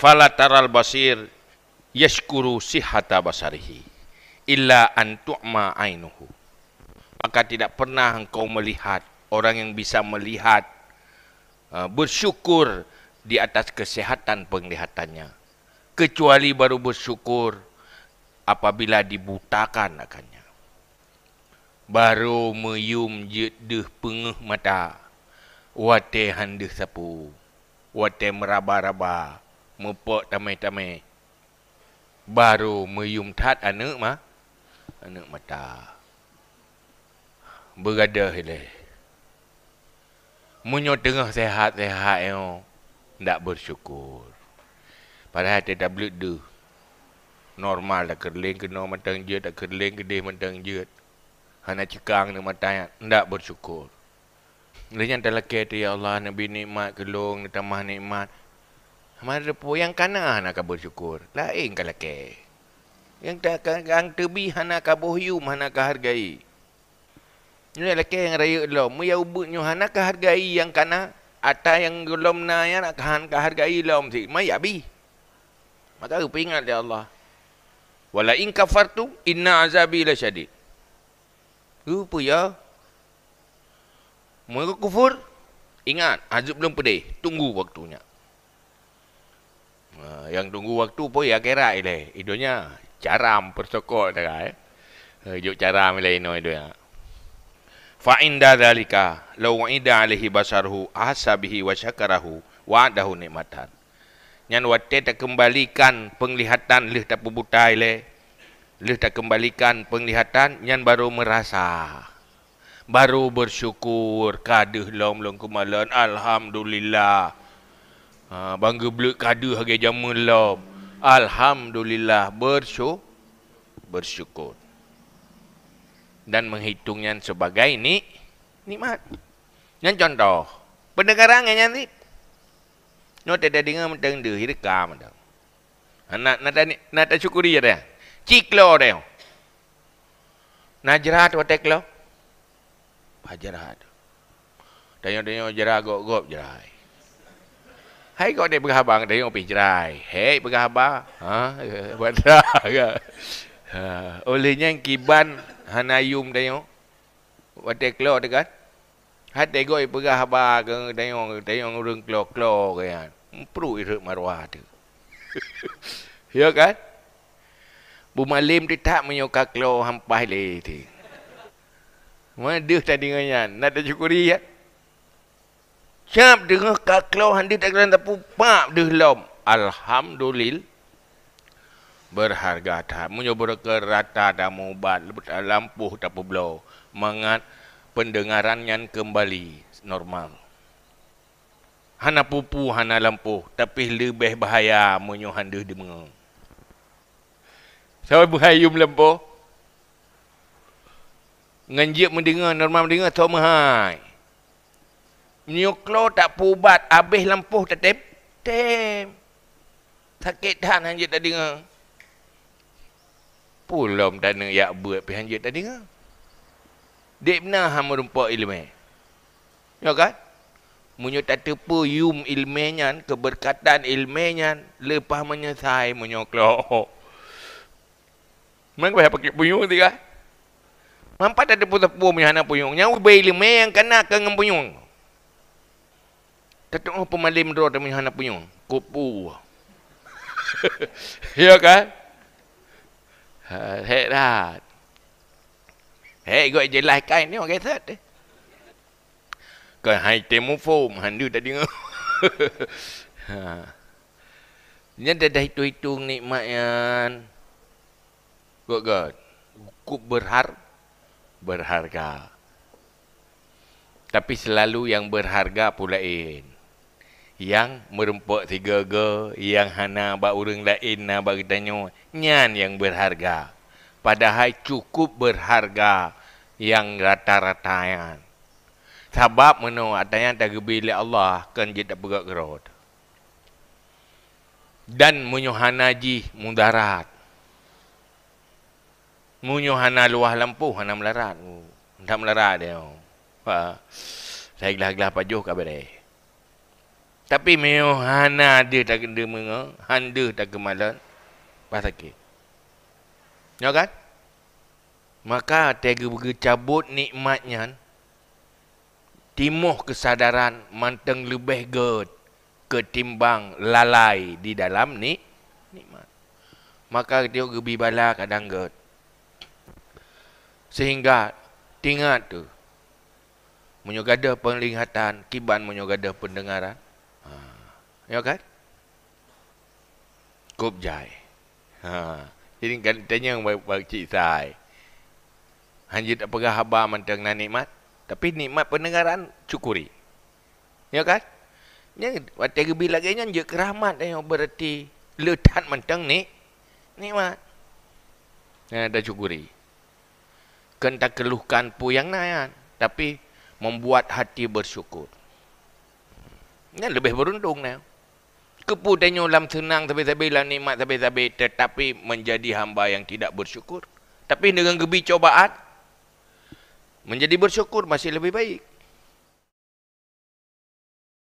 Fala taral basir yashkuru sihata basarihi illa an tu'ma ainuhu maka tidak pernah engkau melihat orang yang bisa melihat uh, bersyukur di atas kesehatan penglihatannya kecuali baru bersyukur apabila dibutakan akannya baru meyum jedeh pengeh mata wate handeh sapu wate meraba-raba mepok tamai tamai baru meyum tat anak mah anak mata berada hele munyo tengah sehat sehat yo ndak bersyukur padahal dia dah blud normal dah kerling kena matang je dah kerling gede matang je hana cekang ni mata ndak bersyukur lenyan telak ya Allah nabi nikmat kelong tambah nikmat mana yang kana nak kabur syukur. Lain kalau ke. Yang tak kan, kan tebi hana kabuh yu mana kehargai. Ini lelaki yang raya lo. Mu ya ubut nyu hana kehargai yang kana ata yang gelom na ya nak kahan kehargai lo mesti. Mai abi. Maka aku ingat ya Allah. Walau in kafartu inna azabi lasyadid. Rupa ya. Mu kufur ingat azab belum pedih. Tunggu waktunya. Ha, yang tunggu waktu pun ya gerak ile. Idonya caram persokok dia kan, eh. Jok ha, caram ile ino idonya. Fa inda dalika law ida alaihi basarhu. asabihi wa wa dahu nikmatan. Nyan wate tak kembalikan penglihatan leh tak pebuta le, Leh tak kembalikan penglihatan nyan baru merasa. Baru bersyukur kadeh long long kumalan alhamdulillah. Ha, bangga belut kada hari jama lam. Alhamdulillah bersyuk bersyukur. Dan menghitungnya sebagai ni nikmat. Yang contoh, pendengaran yang nanti. No tidak dengar mentang dia hirkam dah. Ha, Anak nada ni nada syukuri dia. Ciklo dia. Najrat wa teklo. Hajarat. Tanya-tanya jerah gop-gop jerah. Hai kau dek berhabang dek orang pinjrai. Hei berhabang. Ha buat dah. Ha olehnya yang kiban hanayum dek yo. Wate klo dek kan. Hai dek goi berhabang ke dek yo dek yo urang klo-klo ke kan. Pru iru marwah tu. Ya kan? Bu malim dia tak menyokak klo hampai le tu. Mana dia tadi ngayan? Nak tak cukuri ya? Siap dengar kak kelau handi tak kelan tapu pak deh lom. Alhamdulillah. Berharga tak. Menyobor ke rata dan mubat. Lepas lampu tak pula. Mengat pendengaran yang kembali normal. Hana pupu, hana lampu. Tapi lebih bahaya menyuhan deh dengar. Sawai bahaya lampu, Nganjik mendengar, normal mendengar. Tak mahai nuklear tak pubat habis lempuh, tetep tem sakit dah hanya tak dengar pulau dan ya buat pi hanya tak dengar dek benar ha merumpa ilmu ya kan munyo tak tepu yum ilmenya keberkatan ilmenya lepas menyesai munyo klo mang bae pakai puyung tiga kan? mampat ada pun tepu munyo hana puyung nyau bae ilmu yang kena ke ngem puyung tak apa pemalim dia tak punya anak punya. Kupu. ya kan? Ha, Hei lah. Hei, gue jelas kain ni orang kata. Kau hai temu fom, handu tak dengar. ha. Ni dah dah hitung-hitung nikmat yang God God. Cukup berhar berharga. Tapi selalu yang berharga pula in yang merempok tiga ge yang hana ba urang lain na bagi tanyo nyan yang berharga padahal cukup berharga yang rata-rata yang sebab mano atanya tak bila Allah kan kita pegak gerot dan munyohana ji mudarat munyohana luah lampu hana melarat hana oh, melarat dia ha saya gelah-gelah pajuh ka bereh tapi meo hana ada tak ada menga, handa tak kemalan. Pasal ke? Ya kan? Maka tega cabut nikmatnya timuh kesadaran manteng lebih ge ketimbang lalai di dalam ni nikmat. Maka dia gebi bala kadang ge. Sehingga tingat tu menyogada penglihatan, kiban menyogada pendengaran. Ya kan? Kup jai. Ha. Jadi kan, tanya bagi cik sai. Hanya tak pernah habar mantang nak nikmat. Tapi nikmat pendengaran cukuri. Ya kan? Ini waktu lebih lagi ni je keramat yang berarti letak mantang ni. Nikmat. Ya, dah cukuri. Kan tak keluhkan puyang yang nayan. Tapi membuat hati bersyukur. Ini lebih beruntung now. Kepu tenyo lam senang tapi-tapi lah nikmat tapi-tapi tetapi menjadi hamba yang tidak bersyukur tapi dengan gebi cobaan menjadi bersyukur masih lebih baik